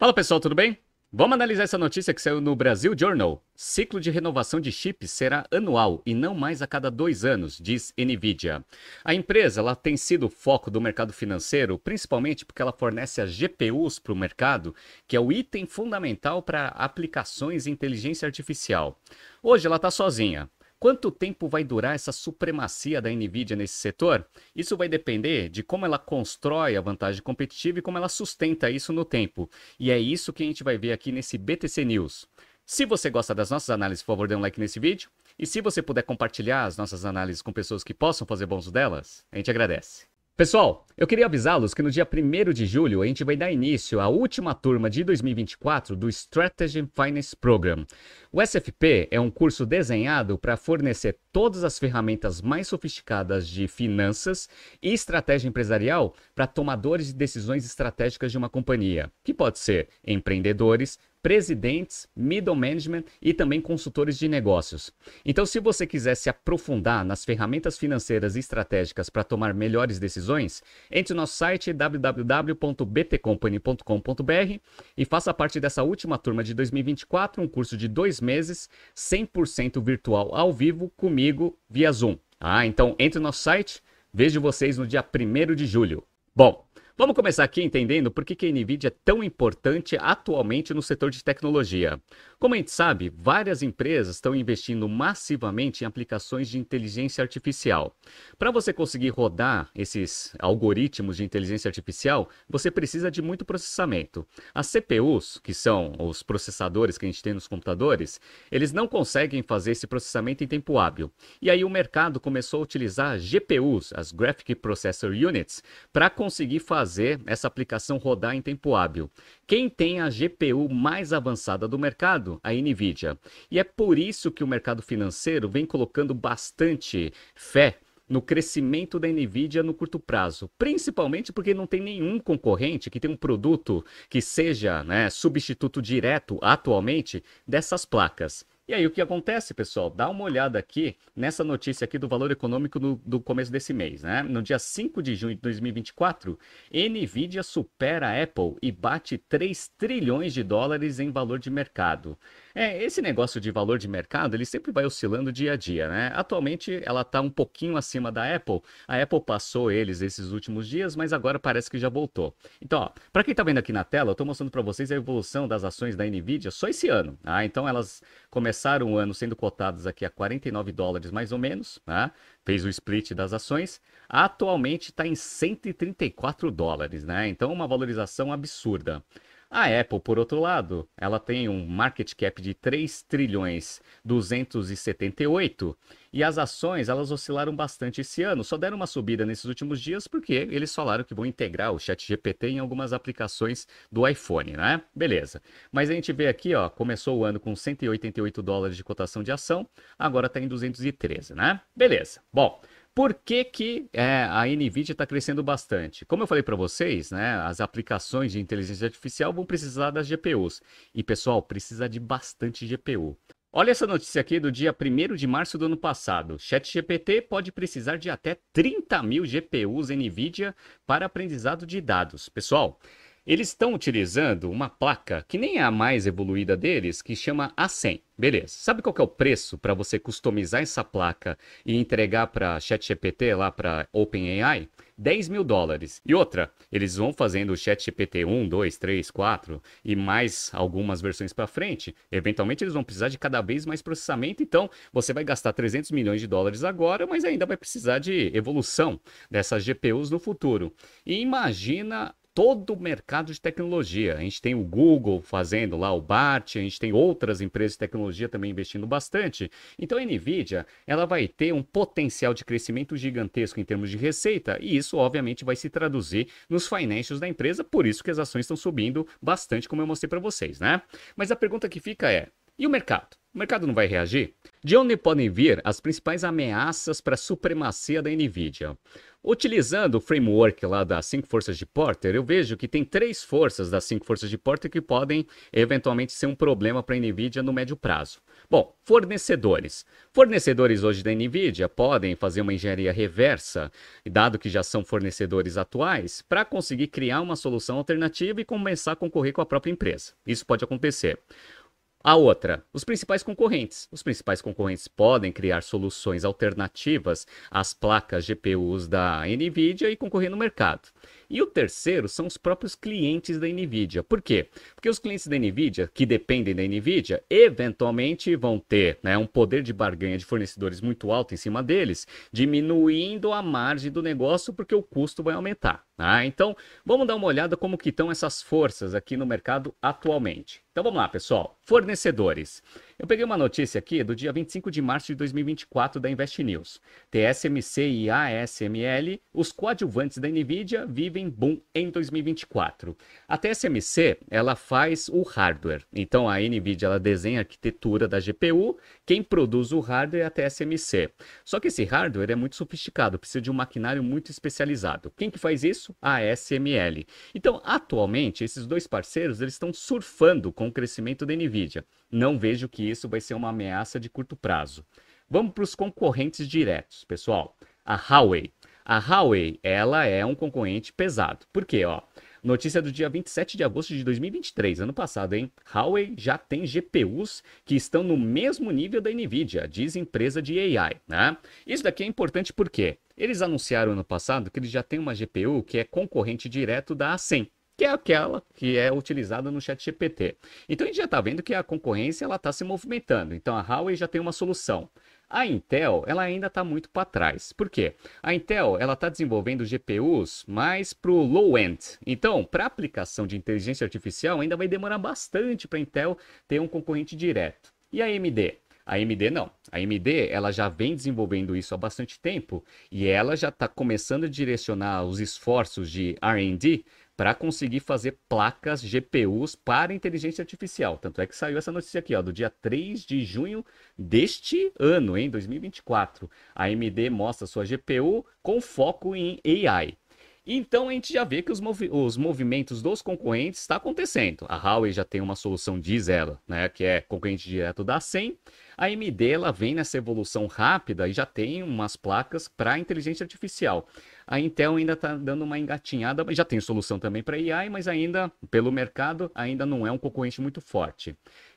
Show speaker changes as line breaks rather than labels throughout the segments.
Fala pessoal, tudo bem? Vamos analisar essa notícia que saiu no Brasil Journal. Ciclo de renovação de chips será anual e não mais a cada dois anos, diz Nvidia. A empresa ela tem sido o foco do mercado financeiro, principalmente porque ela fornece as GPUs para o mercado, que é o item fundamental para aplicações em inteligência artificial. Hoje ela está sozinha, Quanto tempo vai durar essa supremacia da Nvidia nesse setor? Isso vai depender de como ela constrói a vantagem competitiva e como ela sustenta isso no tempo. E é isso que a gente vai ver aqui nesse BTC News. Se você gosta das nossas análises, por favor, dê um like nesse vídeo. E se você puder compartilhar as nossas análises com pessoas que possam fazer bons delas, a gente agradece. Pessoal, eu queria avisá-los que no dia 1 de julho a gente vai dar início à última turma de 2024 do Strategy Finance Program. O SFP é um curso desenhado para fornecer todas as ferramentas mais sofisticadas de finanças e estratégia empresarial para tomadores de decisões estratégicas de uma companhia, que pode ser empreendedores, presidentes, middle management e também consultores de negócios. Então, se você quiser se aprofundar nas ferramentas financeiras e estratégicas para tomar melhores decisões, entre no nosso site www.btcompany.com.br e faça parte dessa última turma de 2024, um curso de dois meses, 100% virtual ao vivo, comigo, via Zoom. Ah, então entre no nosso site, vejo vocês no dia 1 de julho. Bom, Vamos começar aqui entendendo por que, que a NVIDIA é tão importante atualmente no setor de tecnologia. Como a gente sabe, várias empresas estão investindo massivamente em aplicações de inteligência artificial. Para você conseguir rodar esses algoritmos de inteligência artificial, você precisa de muito processamento. As CPUs, que são os processadores que a gente tem nos computadores, eles não conseguem fazer esse processamento em tempo hábil. E aí o mercado começou a utilizar GPUs, as Graphic Processor Units, para conseguir fazer fazer essa aplicação rodar em tempo hábil. Quem tem a GPU mais avançada do mercado? A NVIDIA. E é por isso que o mercado financeiro vem colocando bastante fé no crescimento da Nvidia no curto prazo, principalmente porque não tem nenhum concorrente que tenha um produto que seja né, substituto direto atualmente dessas placas. E aí o que acontece, pessoal? Dá uma olhada aqui nessa notícia aqui do valor econômico no, do começo desse mês, né? No dia 5 de junho de 2024, Nvidia supera a Apple e bate 3 trilhões de dólares em valor de mercado. É, esse negócio de valor de mercado, ele sempre vai oscilando dia a dia, né? Atualmente ela está um pouquinho acima da Apple. A Apple passou eles esses últimos dias, mas agora parece que já voltou. Então, para quem está vendo aqui na tela, eu estou mostrando para vocês a evolução das ações da Nvidia só esse ano. Ah, então elas começaram começaram o ano sendo cotadas aqui a 49 dólares mais ou menos, né? fez o split das ações, atualmente está em 134 dólares, né? Então uma valorização absurda. A Apple, por outro lado, ela tem um market cap de 3 trilhões 278 e as ações elas oscilaram bastante esse ano, só deram uma subida nesses últimos dias porque eles falaram que vão integrar o Chat GPT em algumas aplicações do iPhone, né? Beleza. Mas a gente vê aqui, ó, começou o ano com 188 dólares de cotação de ação, agora está em 213, né? Beleza. Bom, por que, que é, a NVIDIA está crescendo bastante? Como eu falei para vocês, né, as aplicações de inteligência artificial vão precisar das GPUs. E, pessoal, precisa de bastante GPU. Olha essa notícia aqui do dia 1 de março do ano passado. ChatGPT pode precisar de até 30 mil GPUs NVIDIA para aprendizado de dados. Pessoal, eles estão utilizando uma placa que nem é a mais evoluída deles, que chama A100. Beleza. Sabe qual que é o preço para você customizar essa placa e entregar para ChatGPT lá para OpenAI? 10 mil dólares. E outra, eles vão fazendo o ChatGPT 1, 2, 3, 4 e mais algumas versões para frente. Eventualmente eles vão precisar de cada vez mais processamento, então você vai gastar 300 milhões de dólares agora, mas ainda vai precisar de evolução dessas GPUs no futuro. E imagina todo o mercado de tecnologia. A gente tem o Google fazendo lá o BART, a gente tem outras empresas de tecnologia também investindo bastante. Então a Nvidia, ela vai ter um potencial de crescimento gigantesco em termos de receita e isso obviamente vai se traduzir nos financials da empresa, por isso que as ações estão subindo bastante, como eu mostrei para vocês, né? Mas a pergunta que fica é: e o mercado? O mercado não vai reagir? De onde podem vir as principais ameaças para a supremacia da NVIDIA? Utilizando o framework lá das cinco forças de Porter, eu vejo que tem três forças das cinco forças de Porter que podem eventualmente ser um problema para a NVIDIA no médio prazo. Bom, fornecedores. Fornecedores hoje da NVIDIA podem fazer uma engenharia reversa, dado que já são fornecedores atuais, para conseguir criar uma solução alternativa e começar a concorrer com a própria empresa. Isso pode acontecer. A outra, os principais concorrentes. Os principais concorrentes podem criar soluções alternativas às placas GPUs da NVIDIA e concorrer no mercado. E o terceiro são os próprios clientes da NVIDIA. Por quê? Porque os clientes da NVIDIA, que dependem da NVIDIA, eventualmente vão ter né, um poder de barganha de fornecedores muito alto em cima deles, diminuindo a margem do negócio porque o custo vai aumentar. Ah, então, vamos dar uma olhada como que estão essas forças aqui no mercado atualmente. Então vamos lá, pessoal. Fornecedores. Eu peguei uma notícia aqui do dia 25 de março de 2024 da Invest News. TSMC e ASML, os coadjuvantes da Nvidia, vivem boom em 2024. A TSMC, ela faz o hardware. Então a Nvidia ela desenha a arquitetura da GPU, quem produz o hardware é a TSMC. Só que esse hardware é muito sofisticado, precisa de um maquinário muito especializado. Quem que faz isso? A ASML. Então, atualmente, esses dois parceiros eles estão surfando com o crescimento da Nvidia. Não vejo que isso vai ser uma ameaça de curto prazo. Vamos para os concorrentes diretos, pessoal. A Huawei. A Huawei, ela é um concorrente pesado. Por quê, ó? Notícia do dia 27 de agosto de 2023, ano passado, hein? Huawei já tem GPUs que estão no mesmo nível da Nvidia, diz empresa de AI, né? Isso daqui é importante porque eles anunciaram ano passado que eles já têm uma GPU que é concorrente direto da A100 que é aquela que é utilizada no chat GPT. Então a gente já está vendo que a concorrência ela está se movimentando. Então a Huawei já tem uma solução. A Intel ela ainda está muito para trás. Por quê? A Intel ela está desenvolvendo GPUs mais para o low-end. Então, para aplicação de inteligência artificial, ainda vai demorar bastante para a Intel ter um concorrente direto. E a AMD? A AMD não. A AMD ela já vem desenvolvendo isso há bastante tempo e ela já está começando a direcionar os esforços de R&D para conseguir fazer placas GPUs para inteligência artificial. Tanto é que saiu essa notícia aqui, ó, do dia 3 de junho deste ano, em 2024. A AMD mostra sua GPU com foco em AI. Então a gente já vê que os, movi os movimentos dos concorrentes está acontecendo. A Huawei já tem uma solução, diz ela, né, que é concorrente direto da 100. A AMD ela vem nessa evolução rápida e já tem umas placas para inteligência artificial. A Intel ainda está dando uma engatinhada, já tem solução também para AI, mas ainda, pelo mercado, ainda não é um concorrente muito forte.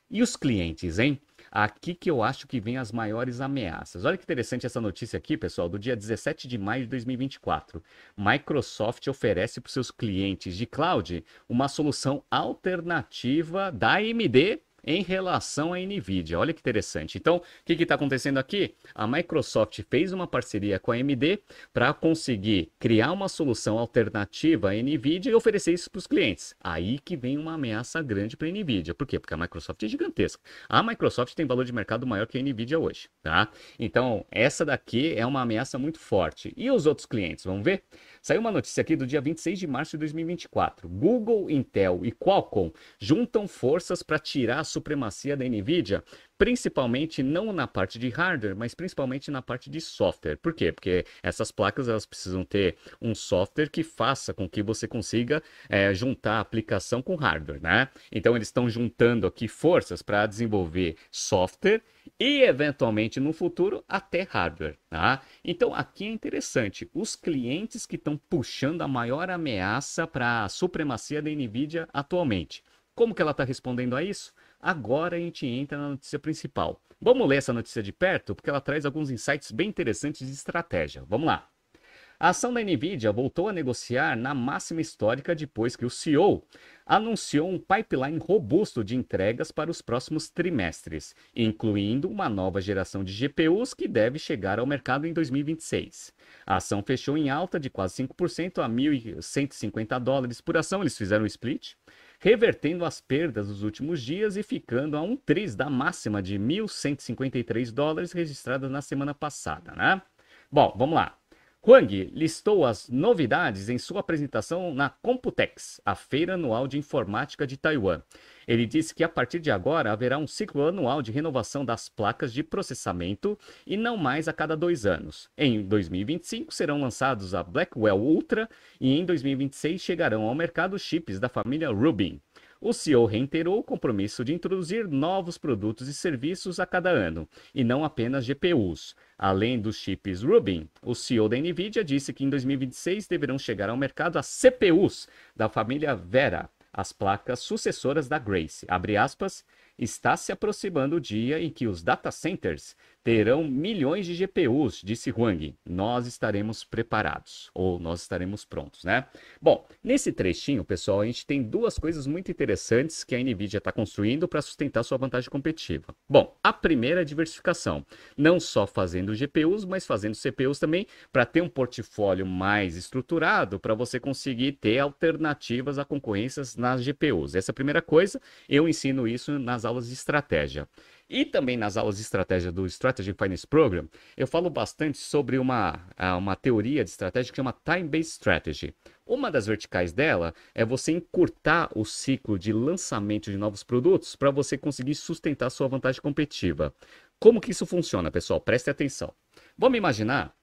E os clientes, hein? Aqui que eu acho que vem as maiores ameaças. Olha que interessante essa notícia aqui, pessoal, do dia 17 de maio de 2024. Microsoft oferece para seus clientes de cloud uma solução alternativa da AMD em relação à NVIDIA. Olha que interessante. Então, o que está acontecendo aqui? A Microsoft fez uma parceria com a AMD para conseguir criar uma solução alternativa à NVIDIA e oferecer isso para os clientes. Aí que vem uma ameaça grande para a NVIDIA. Por quê? Porque a Microsoft é gigantesca. A Microsoft tem valor de mercado maior que a NVIDIA hoje, tá? Então, essa daqui é uma ameaça muito forte. E os outros clientes? Vamos ver? Saiu uma notícia aqui do dia 26 de março de 2024. Google, Intel e Qualcomm juntam forças para tirar supremacia da Nvidia, principalmente não na parte de hardware, mas principalmente na parte de software. Por quê? Porque essas placas elas precisam ter um software que faça com que você consiga é, juntar a aplicação com hardware, né? Então eles estão juntando aqui forças para desenvolver software e eventualmente no futuro até hardware, tá? Então aqui é interessante, os clientes que estão puxando a maior ameaça para a supremacia da Nvidia atualmente. Como que ela está respondendo a isso? Agora a gente entra na notícia principal. Vamos ler essa notícia de perto, porque ela traz alguns insights bem interessantes de estratégia. Vamos lá. A ação da Nvidia voltou a negociar na máxima histórica depois que o CEO anunciou um pipeline robusto de entregas para os próximos trimestres, incluindo uma nova geração de GPUs que deve chegar ao mercado em 2026. A ação fechou em alta de quase 5% a 1.150 dólares por ação, eles fizeram um split revertendo as perdas dos últimos dias e ficando a um tris da máxima de 1.153 dólares registrada na semana passada, né? Bom, vamos lá. Huang listou as novidades em sua apresentação na Computex, a feira anual de informática de Taiwan. Ele disse que a partir de agora haverá um ciclo anual de renovação das placas de processamento e não mais a cada dois anos. Em 2025 serão lançados a Blackwell Ultra e em 2026 chegarão ao mercado chips da família Rubin. O CEO reiterou o compromisso de introduzir novos produtos e serviços a cada ano, e não apenas GPUs. Além dos chips Rubin, o CEO da Nvidia disse que em 2026 deverão chegar ao mercado as CPUs da família Vera, as placas sucessoras da Grace, aspas, está se aproximando o dia em que os data centers terão milhões de GPUs, disse Huang. Nós estaremos preparados, ou nós estaremos prontos, né? Bom, nesse trechinho, pessoal, a gente tem duas coisas muito interessantes que a NVIDIA está construindo para sustentar sua vantagem competitiva. Bom, a primeira é a diversificação, não só fazendo GPUs, mas fazendo CPUs também, para ter um portfólio mais estruturado, para você conseguir ter alternativas a concorrências nas GPUs. Essa é a primeira coisa, eu ensino isso nas aulas aulas de estratégia. E também nas aulas de estratégia do Strategy Finance Program, eu falo bastante sobre uma, uma teoria de estratégia que chama Time-Based Strategy. Uma das verticais dela é você encurtar o ciclo de lançamento de novos produtos para você conseguir sustentar sua vantagem competitiva. Como que isso funciona, pessoal? Preste atenção. Vamos imaginar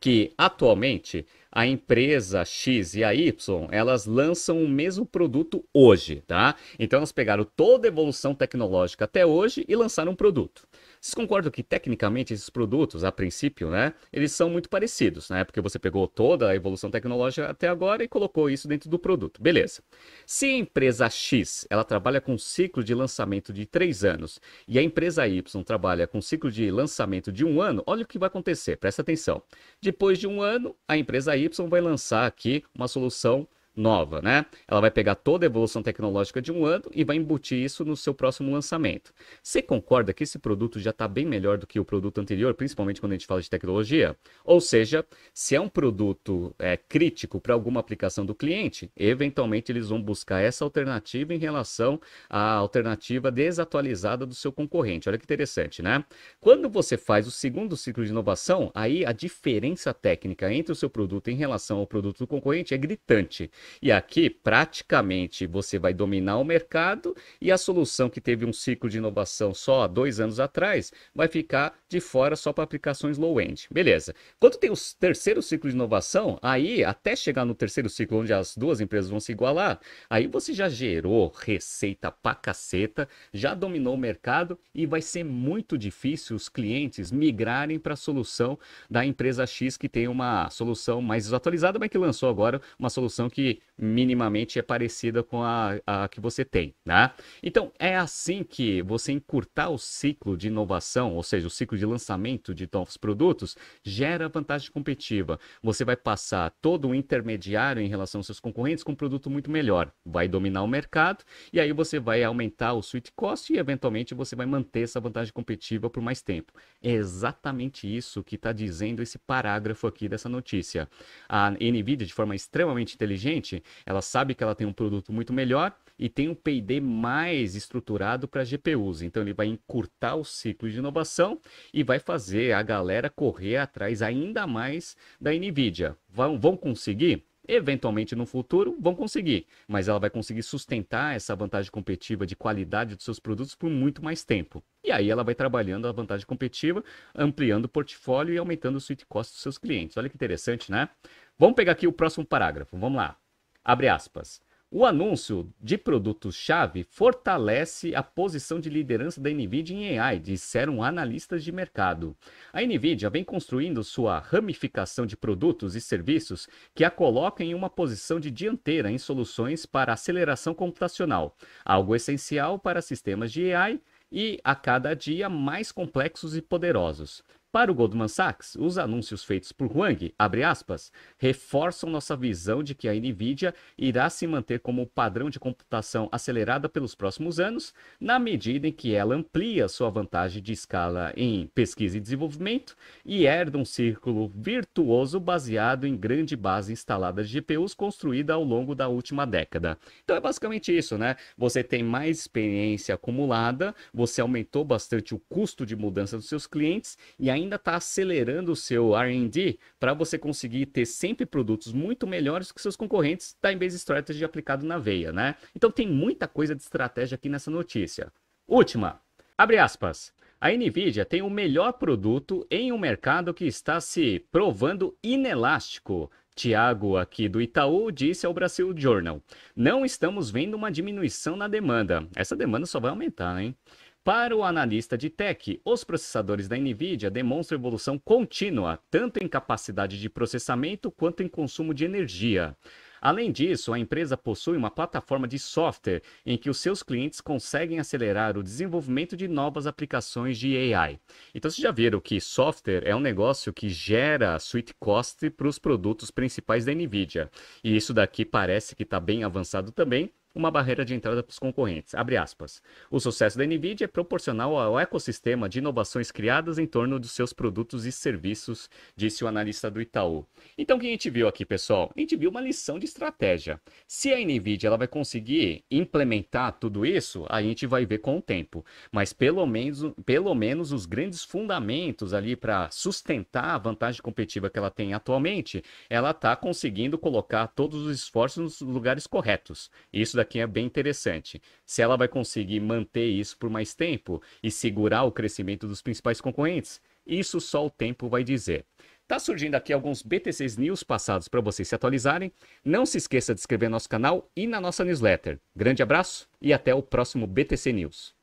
que atualmente a empresa X e a Y, elas lançam o mesmo produto hoje, tá? Então elas pegaram toda a evolução tecnológica até hoje e lançaram um produto. Vocês concordam que tecnicamente esses produtos, a princípio, né, eles são muito parecidos, né? Porque você pegou toda a evolução tecnológica até agora e colocou isso dentro do produto. Beleza. Se a empresa X, ela trabalha com um ciclo de lançamento de três anos e a empresa Y trabalha com um ciclo de lançamento de um ano, olha o que vai acontecer, presta atenção. Depois de um ano, a empresa Y vai lançar aqui uma solução nova, né? Ela vai pegar toda a evolução tecnológica de um ano e vai embutir isso no seu próximo lançamento. Você concorda que esse produto já está bem melhor do que o produto anterior, principalmente quando a gente fala de tecnologia? Ou seja, se é um produto é, crítico para alguma aplicação do cliente, eventualmente eles vão buscar essa alternativa em relação à alternativa desatualizada do seu concorrente. Olha que interessante, né? Quando você faz o segundo ciclo de inovação, aí a diferença técnica entre o seu produto em relação ao produto do concorrente é gritante. E aqui, praticamente, você vai dominar o mercado e a solução que teve um ciclo de inovação só há dois anos atrás vai ficar de fora só para aplicações low-end. Beleza. Quando tem o terceiro ciclo de inovação, aí até chegar no terceiro ciclo, onde as duas empresas vão se igualar, aí você já gerou receita pra caceta, já dominou o mercado e vai ser muito difícil os clientes migrarem para a solução da empresa X que tem uma solução mais desatualizada, mas que lançou agora uma solução que minimamente é parecida com a, a que você tem, né? Então, é assim que você encurtar o ciclo de inovação, ou seja, o ciclo de lançamento de novos produtos, gera vantagem competitiva. Você vai passar todo o intermediário em relação aos seus concorrentes com um produto muito melhor. Vai dominar o mercado e aí você vai aumentar o sweet cost e eventualmente você vai manter essa vantagem competitiva por mais tempo. É exatamente isso que está dizendo esse parágrafo aqui dessa notícia. A Nvidia, de forma extremamente inteligente, ela sabe que ela tem um produto muito melhor e tem um PD mais estruturado para GPUs. Então ele vai encurtar o ciclo de inovação e vai fazer a galera correr atrás ainda mais da Nvidia. Vão, vão conseguir? Eventualmente no futuro vão conseguir, mas ela vai conseguir sustentar essa vantagem competitiva de qualidade dos seus produtos por muito mais tempo. E aí ela vai trabalhando a vantagem competitiva, ampliando o portfólio e aumentando o de cost dos seus clientes. Olha que interessante, né? Vamos pegar aqui o próximo parágrafo. Vamos lá. Abre aspas. O anúncio de produtos-chave fortalece a posição de liderança da NVIDIA em AI, disseram analistas de mercado. A NVIDIA vem construindo sua ramificação de produtos e serviços que a coloca em uma posição de dianteira em soluções para aceleração computacional, algo essencial para sistemas de AI e a cada dia mais complexos e poderosos. Para o Goldman Sachs, os anúncios feitos por Huang, aspas, reforçam nossa visão de que a Nvidia irá se manter como o padrão de computação acelerada pelos próximos anos, na medida em que ela amplia sua vantagem de escala em pesquisa e desenvolvimento e herda um círculo virtuoso baseado em grande base instalada de GPUs construída ao longo da última década. Então é basicamente isso, né? Você tem mais experiência acumulada, você aumentou bastante o custo de mudança dos seus clientes e ainda ainda está acelerando o seu RD para você conseguir ter sempre produtos muito melhores que seus concorrentes da Embase Strategy aplicado na veia, né? Então tem muita coisa de estratégia aqui nessa notícia. Última, abre aspas. A Nvidia tem o melhor produto em um mercado que está se provando inelástico. Tiago, aqui do Itaú, disse ao Brasil Journal: Não estamos vendo uma diminuição na demanda. Essa demanda só vai aumentar, né, hein? Para o analista de tech, os processadores da NVIDIA demonstram evolução contínua, tanto em capacidade de processamento quanto em consumo de energia. Além disso, a empresa possui uma plataforma de software em que os seus clientes conseguem acelerar o desenvolvimento de novas aplicações de AI. Então, vocês já viram que software é um negócio que gera sweet cost para os produtos principais da NVIDIA. E isso daqui parece que está bem avançado também, uma barreira de entrada para os concorrentes. O sucesso da NVIDIA é proporcional ao ecossistema de inovações criadas em torno dos seus produtos e serviços, disse o analista do Itaú. Então, o que a gente viu aqui, pessoal? A gente viu uma lição de estratégia. Se a NVIDIA ela vai conseguir implementar tudo isso, a gente vai ver com o tempo. Mas pelo menos, pelo menos os grandes fundamentos ali para sustentar a vantagem competitiva que ela tem atualmente, ela está conseguindo colocar todos os esforços nos lugares corretos. Isso daqui aqui é bem interessante. Se ela vai conseguir manter isso por mais tempo e segurar o crescimento dos principais concorrentes, isso só o tempo vai dizer. Tá surgindo aqui alguns BTCs News passados para vocês se atualizarem. Não se esqueça de inscrever no nosso canal e na nossa newsletter. Grande abraço e até o próximo BTC News.